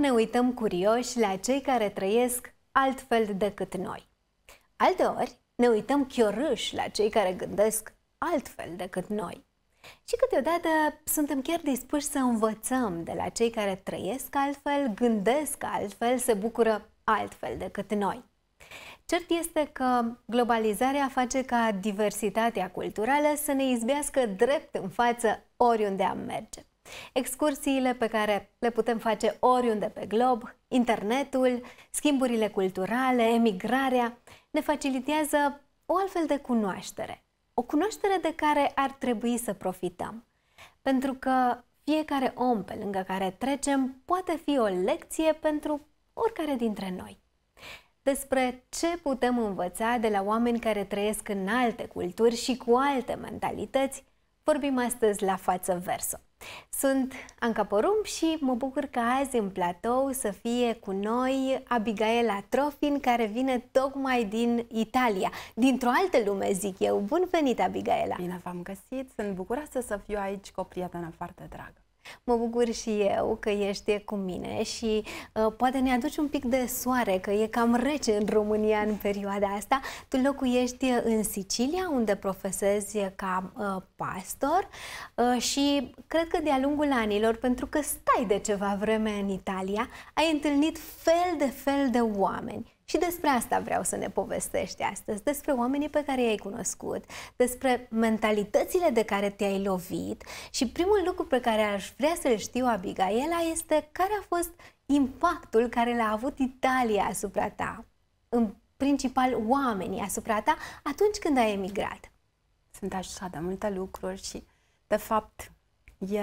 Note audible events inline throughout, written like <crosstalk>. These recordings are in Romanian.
ne uităm curioși la cei care trăiesc altfel decât noi. Alteori ne uităm chiorâși la cei care gândesc altfel decât noi. Și câteodată suntem chiar dispuși să învățăm de la cei care trăiesc altfel, gândesc altfel, se bucură altfel decât noi. Cert este că globalizarea face ca diversitatea culturală să ne izbească drept în față oriunde am merge. Excursiile pe care le putem face oriunde pe glob, internetul, schimburile culturale, emigrarea, ne facilitează o altfel de cunoaștere. O cunoaștere de care ar trebui să profităm. Pentru că fiecare om pe lângă care trecem poate fi o lecție pentru oricare dintre noi. Despre ce putem învăța de la oameni care trăiesc în alte culturi și cu alte mentalități, vorbim astăzi la față verso. Sunt Anca Porumb și mă bucur că azi în platou să fie cu noi Abigaela Trofin, care vine tocmai din Italia, dintr-o altă lume, zic eu. Bun venit, Abigaela! Bine v-am găsit! Sunt bucuroasă să fiu aici cu o prietenă foarte dragă. Mă bucur și eu că ești cu mine și uh, poate ne aduci un pic de soare, că e cam rece în România în perioada asta. Tu locuiești uh, în Sicilia, unde profesezi ca uh, pastor uh, și cred că de-a lungul anilor, pentru că stai de ceva vreme în Italia, ai întâlnit fel de fel de oameni și despre asta vreau să ne povestești astăzi, despre oamenii pe care i-ai cunoscut, despre mentalitățile de care te-ai lovit și primul lucru pe care aș vrea să-l știu, Abigaela, este care a fost impactul care l-a avut Italia asupra ta, în principal oamenii asupra ta, atunci când ai emigrat. Sunt așa de multe lucruri și, de fapt, e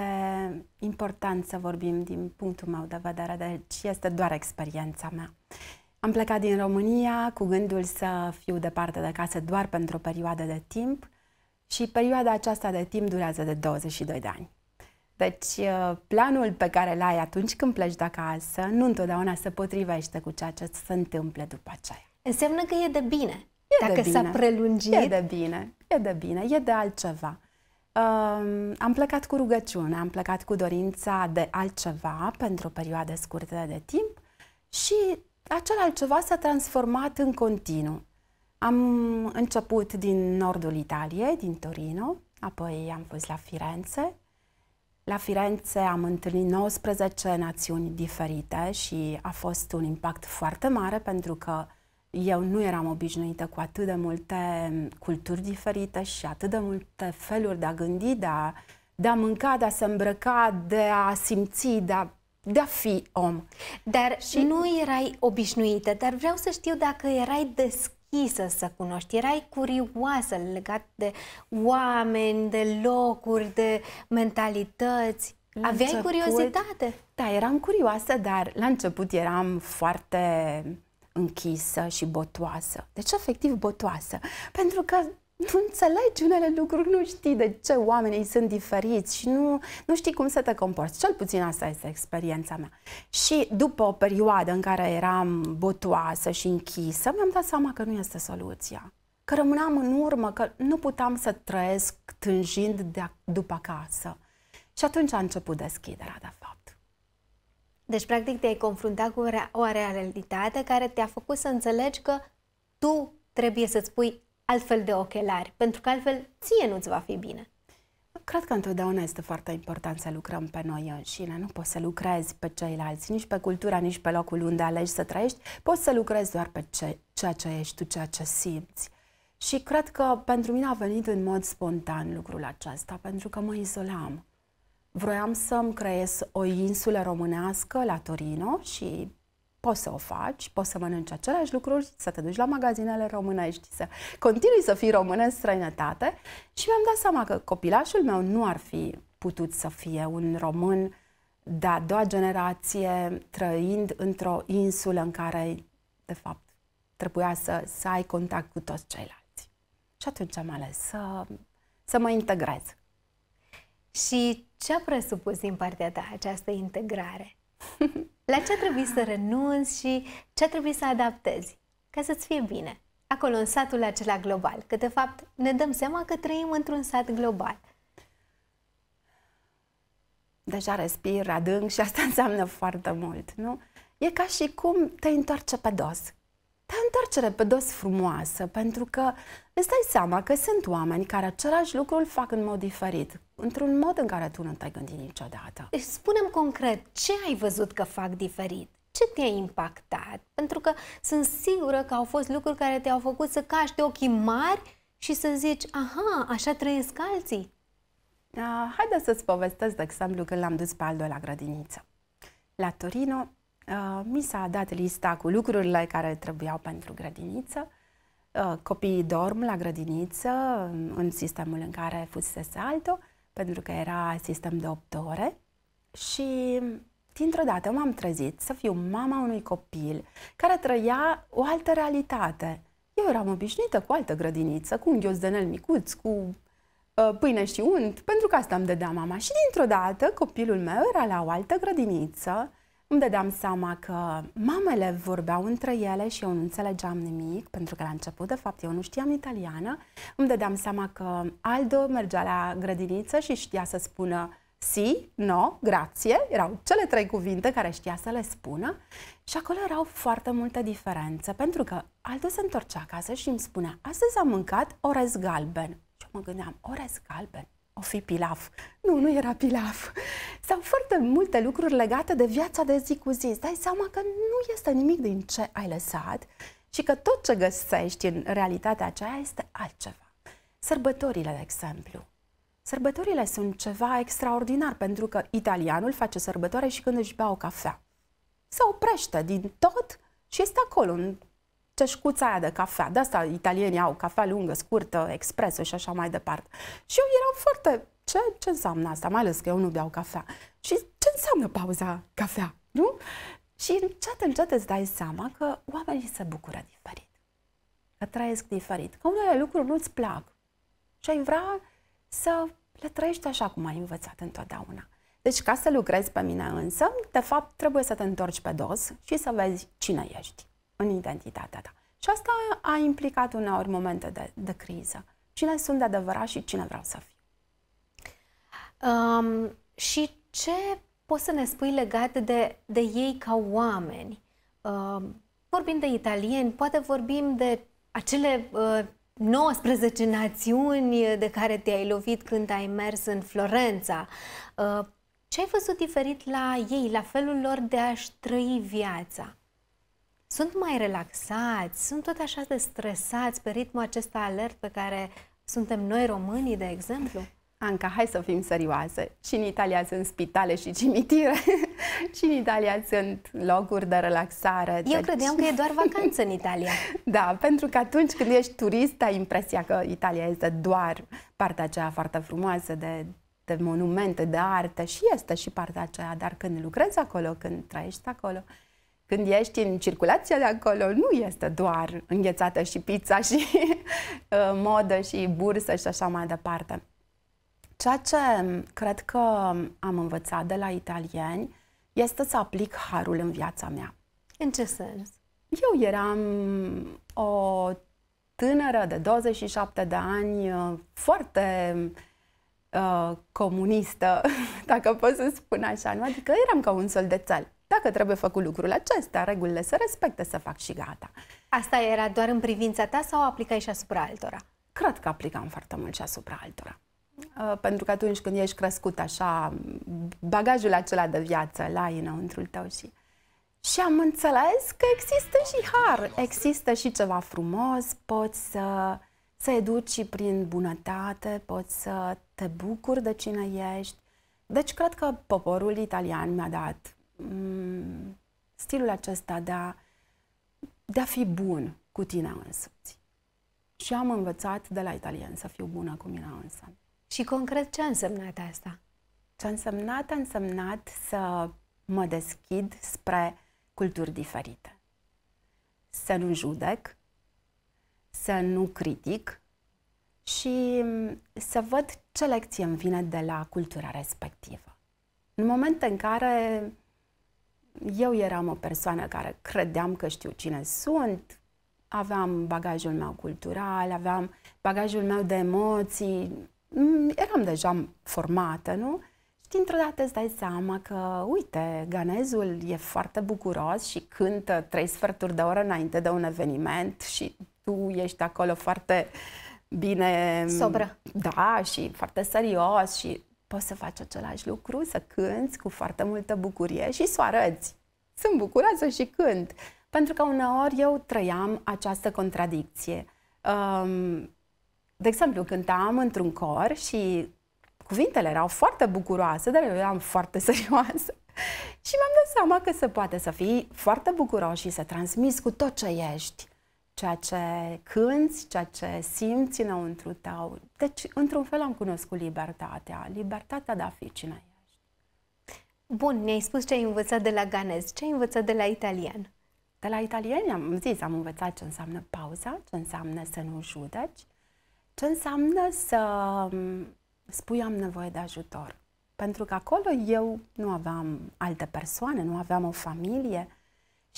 important să vorbim din punctul meu de vedere, deci este doar experiența mea. Am plecat din România cu gândul să fiu departe de casă doar pentru o perioadă de timp și perioada aceasta de timp durează de 22 de ani. Deci uh, planul pe care l ai atunci când pleci de acasă nu întotdeauna se potrivește cu ceea ce se întâmplă după aceea. Înseamnă că e de bine. E Dacă s-a prelungit. E de bine, e de bine, e de altceva. Um, am plecat cu rugăciune, am plecat cu dorința de altceva pentru o perioadă scurtă de timp și acel altceva s-a transformat în continuu. Am început din nordul Italiei, din Torino, apoi am fost la Firenze. La Firenze am întâlnit 19 națiuni diferite și a fost un impact foarte mare pentru că eu nu eram obișnuită cu atât de multe culturi diferite și atât de multe feluri de a gândi, de a, de a mânca, de a se îmbrăca, de a simți, de a de a fi om. Dar și nu erai obișnuită, dar vreau să știu dacă erai deschisă să cunoști, erai curioasă legat de oameni, de locuri, de mentalități. La Aveai început, curiozitate? Da, eram curioasă, dar la început eram foarte închisă și botoasă. Deci, efectiv, botoasă. Pentru că nu înțelegi unele lucruri, nu știi de ce oamenii sunt diferiți și nu, nu știi cum să te comporți. Cel puțin asta este experiența mea. Și după o perioadă în care eram botoasă și închisă, mi-am dat seama că nu este soluția. Că rămâneam în urmă, că nu puteam să trăiesc tânjind de după acasă. Și atunci a început deschiderea, de fapt. Deci, practic, te-ai confruntat cu o realitate care te-a făcut să înțelegi că tu trebuie să-ți pui altfel de ochelari, pentru că altfel ție nu-ți va fi bine. Cred că întotdeauna este foarte important să lucrăm pe noi înșine. Nu poți să lucrezi pe ceilalți, nici pe cultura, nici pe locul unde alegi să trăiești. Poți să lucrezi doar pe ce, ceea ce ești tu, ceea ce simți. Și cred că pentru mine a venit în mod spontan lucrul acesta, pentru că mă izolam. Vroiam să-mi creez o insulă românească la Torino și poți să o faci, poți să mănânci aceleași lucruri, să te duci la magazinele românești, să continui să fii român în străinătate și mi-am dat seama că copilașul meu nu ar fi putut să fie un român de a doua generație trăind într-o insulă în care, de fapt, trebuia să, să ai contact cu toți ceilalți. Și atunci am ales să, să mă integrez. Și ce a presupus din partea ta această integrare? <laughs> La ce trebuie să renunți și ce trebuie să adaptezi ca să-ți fie bine? Acolo, în satul acela global, că de fapt ne dăm seama că trăim într-un sat global. Deja respir adânc și asta <laughs> înseamnă foarte mult, nu? E ca și cum te întoarce pe dos, te întoarcere pe dos frumoasă, pentru că îți dai seama că sunt oameni care același lucru îl fac în mod diferit, într-un mod în care tu nu te-ai gândit niciodată. Deci spunem concret, ce ai văzut că fac diferit? Ce te-a impactat? Pentru că sunt sigură că au fost lucruri care te-au făcut să caști ochii mari și să zici, aha, așa trăiesc alții. Ah, Haideți să-ți povestesc, de exemplu, când l-am dus pe Aldo la grădiniță. La Torino Uh, mi s-a dat lista cu lucrurile care trebuiau pentru grădiniță. Uh, copiii dorm la grădiniță în sistemul în care fusese Salto, pentru că era sistem de 8 ore. Și dintr-o dată m-am trezit să fiu mama unui copil care trăia o altă realitate. Eu eram obișnuită cu altă grădiniță, cu un ghiozdenel micuț, cu uh, pâine și unt, pentru că asta îmi dădea mama. Și dintr-o dată copilul meu era la o altă grădiniță, îmi dădeam seama că mamele vorbeau între ele și eu nu înțelegeam nimic, pentru că la început, de fapt, eu nu știam italiană. Îmi dădeam seama că Aldo mergea la grădiniță și știa să spună si, no, grație, erau cele trei cuvinte care știa să le spună și acolo erau foarte multe diferențe, pentru că Aldo se întorcea acasă și îmi spunea, astăzi am mâncat orez galben. Și eu mă gândeam, orez galben? o fi pilaf. Nu, nu era pilaf. Sau foarte multe lucruri legate de viața de zi cu zi. Îți dai seama că nu este nimic din ce ai lăsat și că tot ce găsești în realitatea aceea este altceva. Sărbătorile, de exemplu. Sărbătorile sunt ceva extraordinar pentru că italianul face sărbătoare și când își bea o cafea. Se oprește din tot și este acolo, în ceșcuța aia de cafea. De asta italienii au cafea lungă, scurtă, expresă și așa mai departe. Și eu eram foarte, ce, ce înseamnă asta? Mai ales că eu nu beau cafea. Și ce înseamnă pauza cafea? Nu? Și încet, încet îți dai seama că oamenii se bucură diferit, că trăiesc diferit, că unele lucruri nu-ți plac și ai vrea să le trăiești așa cum ai învățat întotdeauna. Deci ca să lucrezi pe mine însă, de fapt trebuie să te întorci pe dos și să vezi cine ești în identitatea ta. Și asta a implicat uneori momente de, de criză. Cine sunt de adevărat și cine vreau să fiu. Um, și ce poți să ne spui legat de, de ei ca oameni? Um, vorbim de italieni, poate vorbim de acele ă, uh, 19 națiuni de care te-ai lovit când ai mers în Florența. Uh, ce ai văzut diferit la ei, la felul lor de a-și trăi viața? sunt mai relaxați, sunt tot așa de stresați pe ritmul acesta alert pe care suntem noi românii, de exemplu? Anca, hai să fim serioase. Și în Italia sunt spitale și cimitire, <laughs> și în Italia sunt locuri de relaxare. Eu deci... credeam că e doar vacanță în Italia. <laughs> da, pentru că atunci când ești turist, ai impresia că Italia este doar partea aceea foarte frumoasă de, de monumente, de artă și este și partea aceea, dar când lucrezi acolo, când trăiești acolo, când ești în circulație de acolo, nu este doar înghețată și pizza și <laughs> uh, modă și bursă și așa mai departe. Ceea ce mm, cred că am învățat de la italieni este să aplic harul în viața mea. În ce sens? Eu eram mm, o tânără de 27 de ani, uh, foarte uh, comunistă, <laughs> dacă pot să spun așa, nu? adică eram ca un sol de țel. Dacă trebuie făcut lucrul acesta, regulile se respectă, să fac și gata. Asta era doar în privința ta sau aplicai și asupra altora? Cred că aplicam foarte mult și asupra altora. Uh, pentru că atunci când ești crescut așa, bagajul acela de viață la înăuntrul tău și... Și am înțeles că există și har, există și ceva frumos, poți să, să educi prin bunătate, poți să te bucuri de cine ești. Deci cred că poporul italian mi-a dat Mm, stilul acesta de a, de a fi bun cu tine însuți. Și am învățat de la italien să fiu bună cu mine însă. Și concret ce a însemnat asta? Ce a însemnat? A însemnat să mă deschid spre culturi diferite. Să nu judec, să nu critic și mm, să văd ce lecție îmi vine de la cultura respectivă. În momentul în care eu eram o persoană care credeam că știu cine sunt, aveam bagajul meu cultural, aveam bagajul meu de emoții, eram deja formată, nu? Și dintr-o dată îți dai seama că, uite, ganezul e foarte bucuros și cântă trei sferturi de oră înainte de un eveniment și tu ești acolo foarte bine... Sobră. Da, și foarte serios și poți să faci același lucru, să cânți cu foarte multă bucurie și să o arăți. Sunt bucuroasă și cânt. Pentru că uneori eu trăiam această contradicție. de exemplu, cântam într-un cor și cuvintele erau foarte bucuroase, dar eu eram foarte <laughs> serioasă. și m am dat seama că se poate să fii foarte bucuros și să transmiți cu tot ce ești ceea ce cânți, ceea ce simți înăuntru tău. Deci, într-un fel am cunoscut libertatea, libertatea de a fi cine ești. Bun, ne-ai spus ce ai învățat de la ganez, ce ai învățat de la italian? De la italian am zis, am învățat ce înseamnă pauza, ce înseamnă să nu judeci, ce înseamnă să spui am nevoie de ajutor. Pentru că acolo eu nu aveam alte persoane, nu aveam o familie,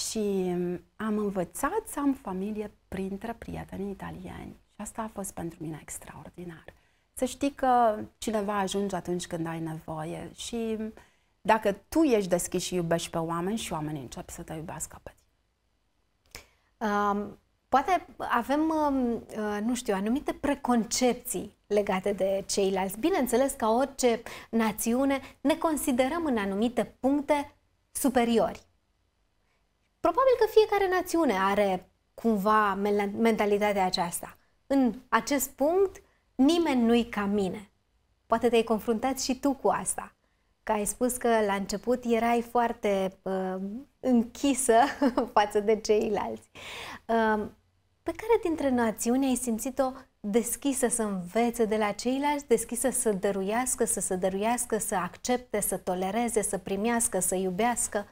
și mm, am învățat să am familie printre prieteni italieni. Și asta a fost pentru mine extraordinar. Să știi că cineva ajunge atunci când ai nevoie și mm, dacă tu ești deschis și iubești pe oameni și oamenii încep să te iubească pe tine. Um, poate avem, mm, uh, nu știu, anumite preconcepții legate de ceilalți. Bineînțeles, ca orice națiune, ne considerăm în anumite puncte superiori. Probabil că fiecare națiune are cumva mentalitatea aceasta. În acest punct, nimeni nu-i ca mine. Poate te-ai confruntat și tu cu asta. Că ai spus că la început erai foarte uh, închisă <laughs> față de ceilalți. Uh, pe care dintre națiuni ai simțit-o deschisă să învețe de la ceilalți, deschisă să dăruiască, să se dăruiască, să accepte, să tolereze, să primească, să iubească?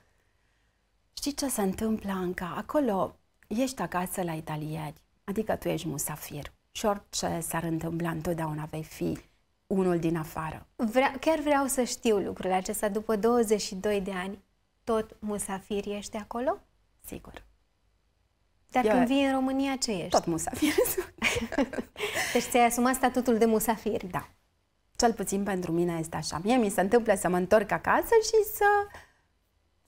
Știi ce se întâmplă, Anca? Acolo ești acasă la italieri, adică tu ești musafir și orice s-ar întâmpla, întotdeauna vei fi unul din afară. Vreau, chiar vreau să știu lucrul acesta. După 22 de ani, tot musafir ești acolo? Sigur. Dar Eu... când vii în România, ce ești? Tot musafir. <laughs> deci ți-ai asumat statutul de musafir. Da. Cel puțin pentru mine este așa. Mie mi se întâmplă să mă întorc acasă și să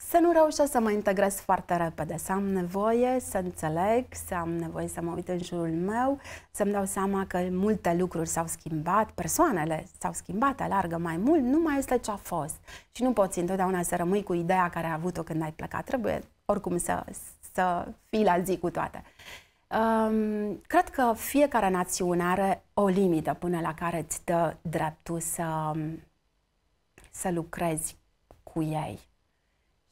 să nu reușesc să mă integrez foarte repede, să am nevoie să înțeleg, să am nevoie să mă uit în jurul meu, să-mi dau seama că multe lucruri s-au schimbat, persoanele s-au schimbat, alargă mai mult, nu mai este ce a fost. Și nu poți întotdeauna să rămâi cu ideea care a avut-o când ai plecat. Trebuie oricum să, să fii la zi cu toate. Um, cred că fiecare națiune are o limită până la care îți dă dreptul să, să lucrezi cu ei.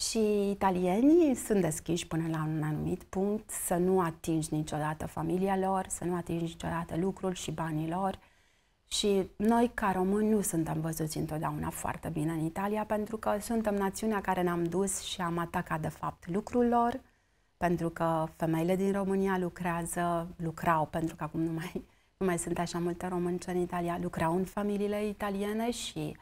Și italienii sunt deschiși până la un anumit punct să nu atingi niciodată familia lor, să nu atingi niciodată lucrul și banii lor. Și noi, ca români, nu suntem văzuți întotdeauna foarte bine în Italia, pentru că suntem națiunea care ne-am dus și am atacat, de fapt, lucrul lor, pentru că femeile din România lucrează, lucrau, pentru că acum nu mai, nu mai sunt așa multe românci în Italia, lucrau în familiile italiene și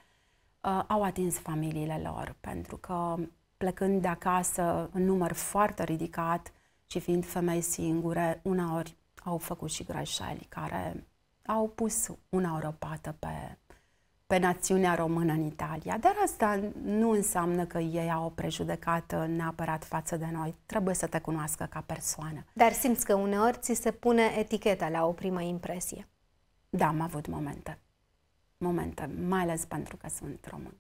uh, au atins familiile lor, pentru că plecând de acasă în număr foarte ridicat și fiind femei singure, uneori au făcut și greșeli care au pus una o răpată pe, pe națiunea română în Italia. Dar asta nu înseamnă că ei au o prejudecată neapărat față de noi. Trebuie să te cunoască ca persoană. Dar simți că uneori ți se pune eticheta la o primă impresie. Da, am avut momente. Momente, mai ales pentru că sunt român.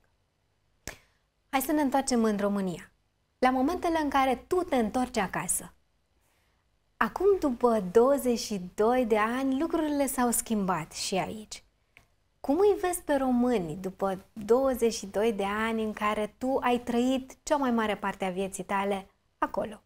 Hai să ne întoarcem în România. La momentele în care tu te întorci acasă. Acum, după 22 de ani, lucrurile s-au schimbat și aici. Cum îi vezi pe români după 22 de ani în care tu ai trăit cea mai mare parte a vieții tale acolo?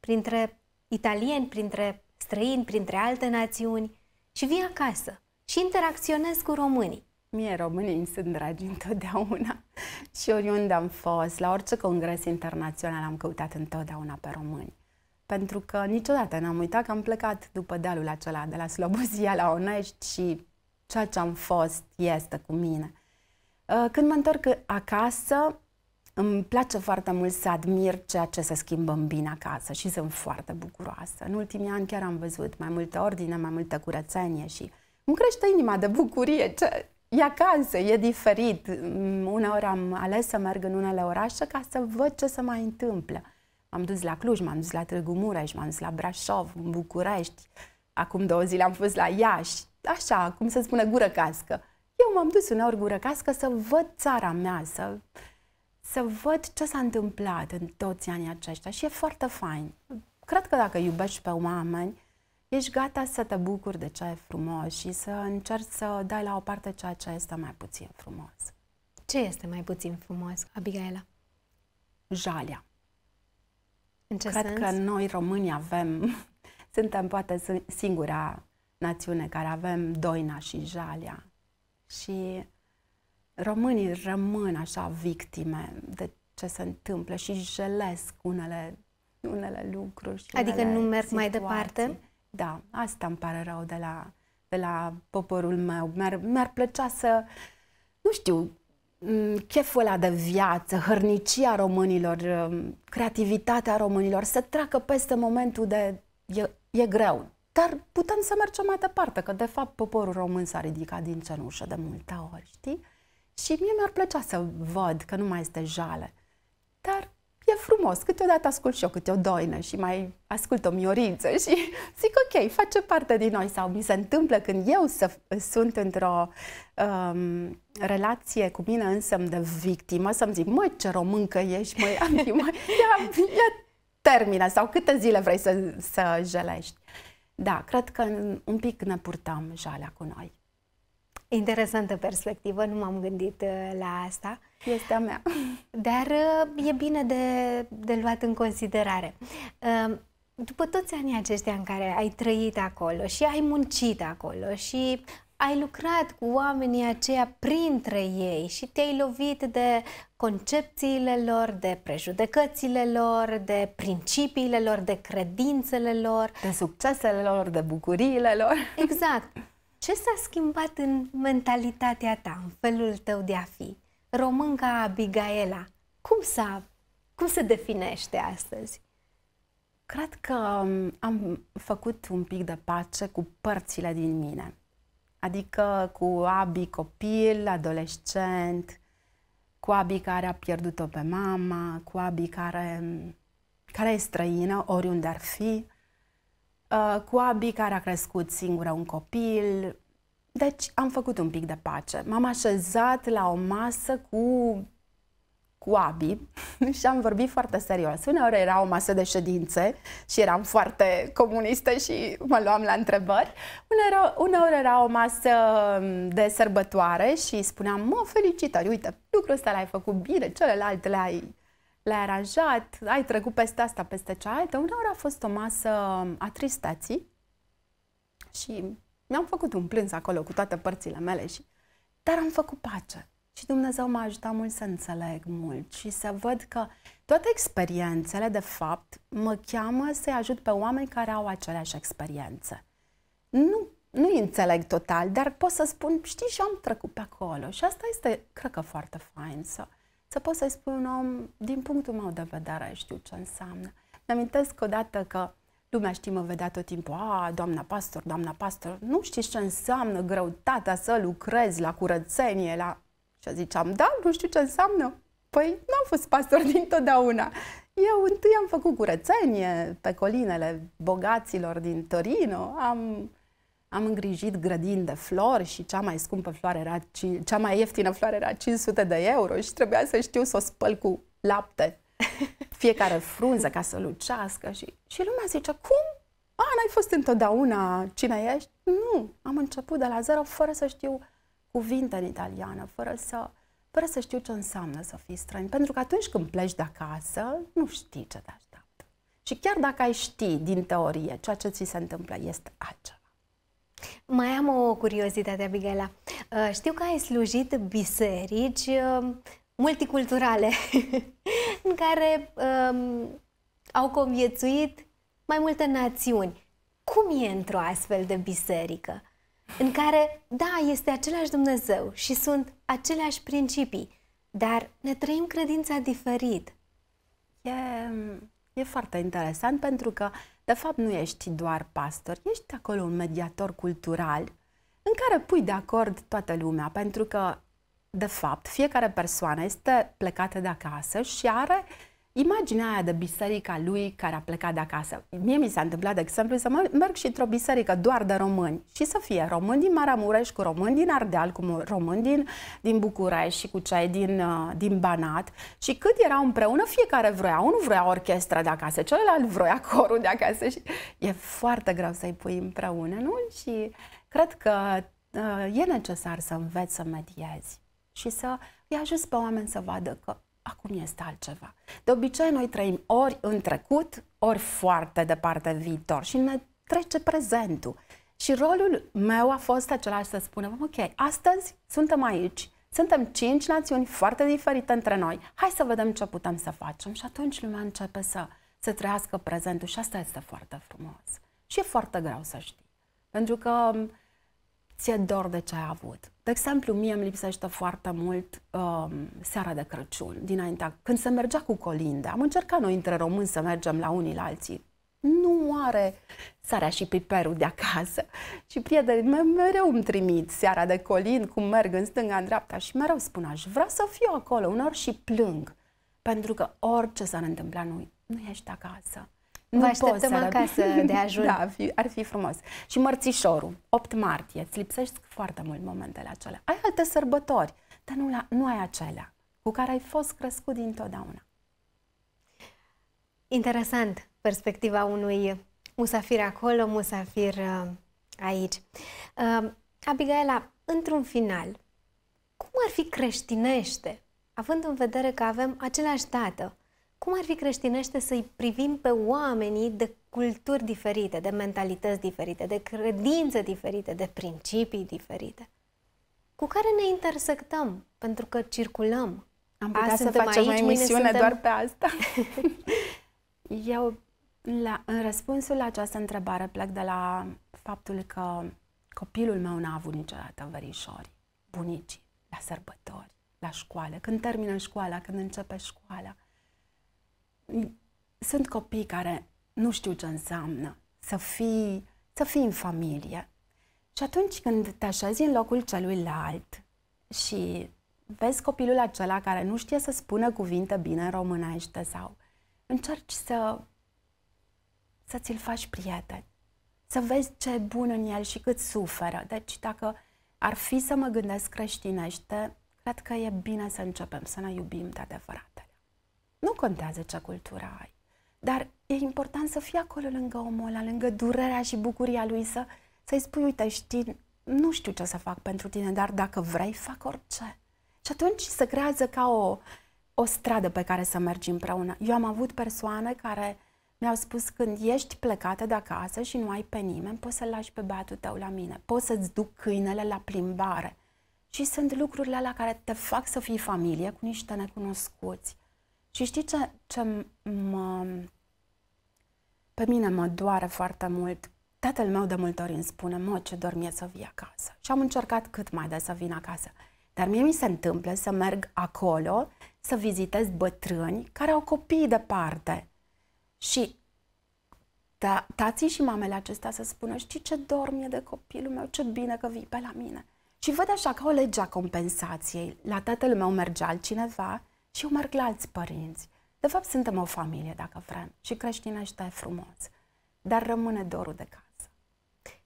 Printre italieni, printre străini, printre alte națiuni și vii acasă și interacționezi cu românii. Mie românii îmi sunt dragi întotdeauna <laughs> și oriunde am fost, la orice congres internațional am căutat întotdeauna pe români. Pentru că niciodată n-am uitat că am plecat după dealul acela de la Slobozia la Onești și ceea ce am fost este cu mine. Uh, când mă întorc acasă, îmi place foarte mult să admir ceea ce se schimbă în bine acasă și sunt foarte bucuroasă. În ultimii ani chiar am văzut mai multă ordine, mai multă curățenie și îmi crește inima de bucurie ce E acasă, e diferit. Mm, uneori am ales să merg în unele orașe ca să văd ce se mai întâmplă. M-am dus la Cluj, m-am dus la Târgu Mureș, m-am dus la Brașov, în București. Acum două zile am fost la Iași. Așa, cum se spune, gură cască. Eu m-am dus uneori gură cască să văd țara mea, să, să văd ce s-a întâmplat în toți anii aceștia și e foarte fain. Cred că dacă iubești pe oameni, ești gata să te bucuri de ce e frumos și să încerci să dai la o parte ceea ce este mai puțin frumos. Ce este mai puțin frumos, Abigaela? Jalea. În ce Cred sens? că noi români avem, <laughs> suntem poate singura națiune care avem doina și jalea. Și românii rămân așa victime de ce se întâmplă și jelesc unele, unele lucruri. Și adică unele nu merg situații. mai departe? Da, asta îmi pare rău de la, de la poporul meu. Mi-ar, mi-ar plăcea să, nu știu, mm, cheful ăla de viață, hărnicia românilor, mm, creativitatea românilor, să treacă peste momentul de e, e greu. Dar putem să mergem mai departe, că de fapt poporul român s-a ridicat din cenușă de multe ori, știi? Și mie mi-ar plăcea să văd că nu mai este jale frumos, câteodată ascult și eu câte o doină și mai ascult o mioriță și <laughs> zic ok, face parte din noi sau mi se întâmplă când eu să, sunt într-o um, relație cu mine însă de victimă, să-mi zic, măi, ce româncă ești, măi, am mă, <laughs> ia, ia termină sau câte zile vrei să, să jelești. Da, cred că un pic ne purtăm jalea cu noi. Interesantă perspectivă, nu m-am gândit uh, la asta. Este a mea. <laughs> Dar uh, e bine de, de luat în considerare. Uh, după toți anii aceștia în care ai trăit acolo și ai muncit acolo și ai lucrat cu oamenii aceia printre ei și te-ai lovit de concepțiile lor, de prejudecățile lor, de principiile lor, de credințele lor, de succesele lor, de bucuriile lor. Exact. Ce s-a schimbat în mentalitatea ta, în felul tău de a fi? românca Abigaela. Cum s-a, cum se definește astăzi? Cred că um, am făcut un pic de pace cu părțile din mine. Adică cu Abi copil, adolescent, cu Abi care a pierdut-o pe mama, cu Abi care, care e străină, oriunde ar fi, uh, cu Abi care a crescut singură un copil, deci am făcut un pic de pace. M-am așezat la o masă cu cu Abi <laughs> și am vorbit foarte serios. Uneori era o masă de ședințe și eram foarte comuniste și mă luam la întrebări. Uneori, uneori era o masă mm, de sărbătoare și spuneam, mă, felicitări, uite, lucrul ăsta l-ai făcut bine, celălalt l-ai, l-ai aranjat, ai trecut peste asta, peste cealaltă. Uneori a fost o masă a tristații și mi-am făcut un plâns acolo cu toate părțile mele și... Dar am făcut pace. Și Dumnezeu m-a ajutat mult să înțeleg mult și să văd că toate experiențele, de fapt, mă cheamă să-i ajut pe oameni care au aceleași experiențe. Nu, nu înțeleg total, dar pot să spun, știi, și am trecut pe acolo. Și asta este, cred că, foarte fain să, să pot să-i spun un om, din punctul meu de vedere, știu ce înseamnă. Mi-amintesc odată că Lumea știi, mă vedea tot timpul, a, doamna pastor, doamna pastor, nu știi ce înseamnă greutatea să lucrezi la curățenie, la... Și ziceam, da, nu știu ce înseamnă. Păi nu am fost pastor <laughs> dintotdeauna. Eu întâi am făcut curățenie pe colinele bogaților din Torino, am, am îngrijit grădini de flori și cea mai scumpă floare era, cea mai ieftină floare era 500 de euro și trebuia să știu să o spăl cu lapte <laughs> fiecare frunză ca să lucească și, și lumea zice, cum? A, n-ai fost întotdeauna cine ești? Nu, am început de la zero fără să știu cuvinte în italiană, fără să, fără să știu ce înseamnă să fii străin. Pentru că atunci când pleci de acasă, nu știi ce te așteaptă. Și chiar dacă ai ști din teorie ceea ce ți se întâmplă, este altceva. Mai am o curiozitate, Abigaila. Uh, știu că ai slujit biserici uh, multiculturale. <laughs> în care um, au conviețuit mai multe națiuni. Cum e într-o astfel de biserică? În care, da, este același Dumnezeu și sunt aceleași principii, dar ne trăim credința diferit. E, e foarte interesant pentru că, de fapt, nu ești doar pastor, ești acolo un mediator cultural în care pui de acord toată lumea, pentru că de fapt, fiecare persoană este plecată de acasă și are imaginea aia de biserica lui care a plecat de acasă. Mie mi s-a întâmplat, de exemplu, să mă merg și într-o biserică doar de români și să fie români din Maramureș cu români din Ardeal, cu români din, din București și cu cei din, uh, din Banat și cât erau împreună, fiecare vrea. Unul vrea orchestra de acasă, celălalt vrea corul de acasă și e foarte greu să-i pui împreună, nu? Și cred că uh, e necesar să înveți să mediezi și să îi ajut pe oameni să vadă că acum este altceva. De obicei, noi trăim ori în trecut, ori foarte departe în viitor și ne trece prezentul. Și rolul meu a fost același să spunem, ok, astăzi suntem aici, suntem cinci națiuni foarte diferite între noi, hai să vedem ce putem să facem și atunci lumea începe să, să trăiască prezentul și asta este foarte frumos. Și e foarte greu să știi, pentru că mm, ți-e dor de ce ai avut, de exemplu, mie îmi lipsește foarte mult um, seara de Crăciun, dinaintea, când se mergea cu colinde. Am încercat noi între români să mergem la unii la alții. Nu are sarea și piperul de acasă. Și prietenii mei mereu îmi trimit seara de colind, cum merg în stânga, în dreapta și mereu spun aș vrea să fiu acolo, unor și plâng. Pentru că orice s-ar întâmpla, nu, nu ești acasă. Vă așteptăm acasă de <laughs> ajun. da, ar fi, ar fi frumos. Și mărțișorul, 8 martie, îți lipsești foarte mult momentele acelea. Ai alte sărbători, dar nu, la, nu ai acelea cu care ai fost crescut dintotdeauna. Interesant perspectiva unui musafir acolo, musafir uh, aici. Uh, Abigaila, într-un final, cum ar fi creștinește, având în vedere că avem același tată, cum ar fi creștinește să-i privim pe oamenii de culturi diferite, de mentalități diferite, de credințe diferite, de principii diferite, cu care ne intersectăm, pentru că circulăm. Am putea Azi să facem aici, o emisiune suntem... doar pe asta. <laughs> Eu, la, în răspunsul la această întrebare, plec de la faptul că copilul meu n-a avut niciodată verișori, bunicii, la sărbători, la școală, când termină școala, când începe școala sunt copii care nu știu ce înseamnă să fii, să fii în familie. Și atunci când te așezi în locul celuilalt și vezi copilul acela care nu știe să spună cuvinte bine românește sau încerci să să ți-l faci prieten, să vezi ce e bun în el și cât suferă. Deci dacă ar fi să mă gândesc creștinește, cred că e bine să începem să ne iubim de adevărat. Nu contează ce cultură ai, dar e important să fii acolo lângă omul ăla, lângă durerea și bucuria lui, să, să-i spui, uite, știi, nu știu ce să fac pentru tine, dar dacă vrei, fac orice. Și atunci se creează ca o, o stradă pe care să mergi împreună. Eu am avut persoane care mi-au spus când ești plecată de acasă și nu ai pe nimeni, poți să-l lași pe băiatul tău la mine, poți să-ți duc câinele la plimbare. Și sunt lucrurile la care te fac să fii familie cu niște necunoscuți. Și știi ce, ce mă, pe mine mă doare foarte mult? Tatăl meu de multe ori îmi spune, mă, ce dormie să vii acasă. Și am încercat cât mai des să vin acasă. Dar mie mi se întâmplă să merg acolo, să vizitez bătrâni care au copii departe. Și ta, tații și mamele acestea să spună, știi ce dormie de copilul meu, ce bine că vii pe la mine. Și văd așa ca o lege a compensației. La tatăl meu merge altcineva, și eu merg la alți părinți. De fapt, suntem o familie, dacă vrem, și creștinește e frumos. Dar rămâne dorul de casă.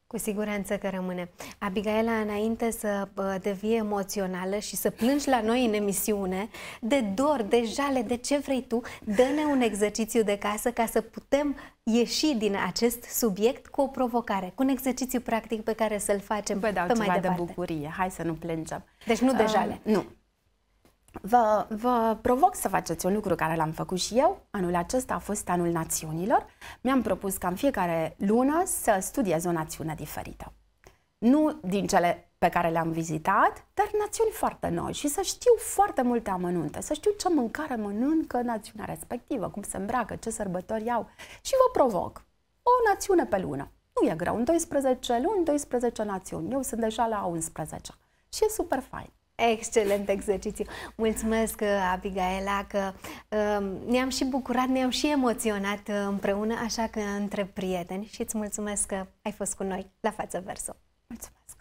Cu siguranță că rămâne. Abigaila, înainte să devii emoțională și să plângi la noi în emisiune, de dor, de jale, de ce vrei tu, dă-ne un exercițiu de casă ca să putem ieși din acest subiect cu o provocare, cu un exercițiu practic pe care să-l facem păi, pe mai departe. de bucurie. Hai să nu plângem. Deci nu de jale. Uh, nu. Vă, vă provoc să faceți un lucru care l-am făcut și eu. Anul acesta a fost anul națiunilor. Mi-am propus ca în fiecare lună să studiez o națiune diferită. Nu din cele pe care le-am vizitat, dar națiuni foarte noi și să știu foarte multe amănunte, să știu ce mâncare mănâncă națiunea respectivă, cum se îmbracă, ce sărbători au și vă provoc. O națiune pe lună. Nu e greu, în 12 luni, 12 națiuni. Eu sunt deja la 11 și e super fain. Excelent exercițiu! Mulțumesc, Abigaela, că um, ne-am și bucurat, ne-am și emoționat uh, împreună, așa că între prieteni și îți mulțumesc că ai fost cu noi la față verso. Mulțumesc!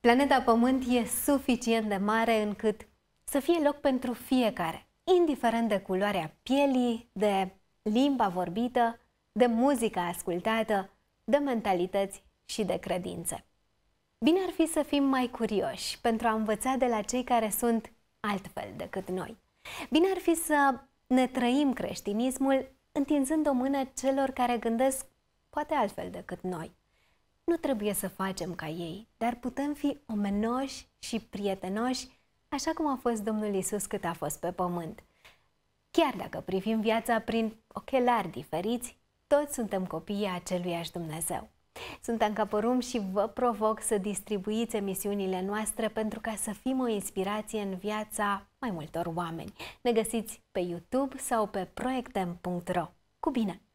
Planeta Pământ e suficient de mare încât să fie loc pentru fiecare, indiferent de culoarea pielii, de limba vorbită, de muzica ascultată, de mentalități și de credințe. Bine ar fi să fim mai curioși pentru a învăța de la cei care sunt altfel decât noi. Bine ar fi să ne trăim creștinismul întinzând o mână celor care gândesc poate altfel decât noi. Nu trebuie să facem ca ei, dar putem fi omenoși și prietenoși, așa cum a fost Domnul Isus cât a fost pe pământ. Chiar dacă privim viața prin ochelari diferiți, toți suntem copiii aceluiași Dumnezeu. Sunt Anca Porum și vă provoc să distribuiți emisiunile noastre pentru ca să fim o inspirație în viața mai multor oameni. Ne găsiți pe YouTube sau pe proiectem.ro. Cu bine!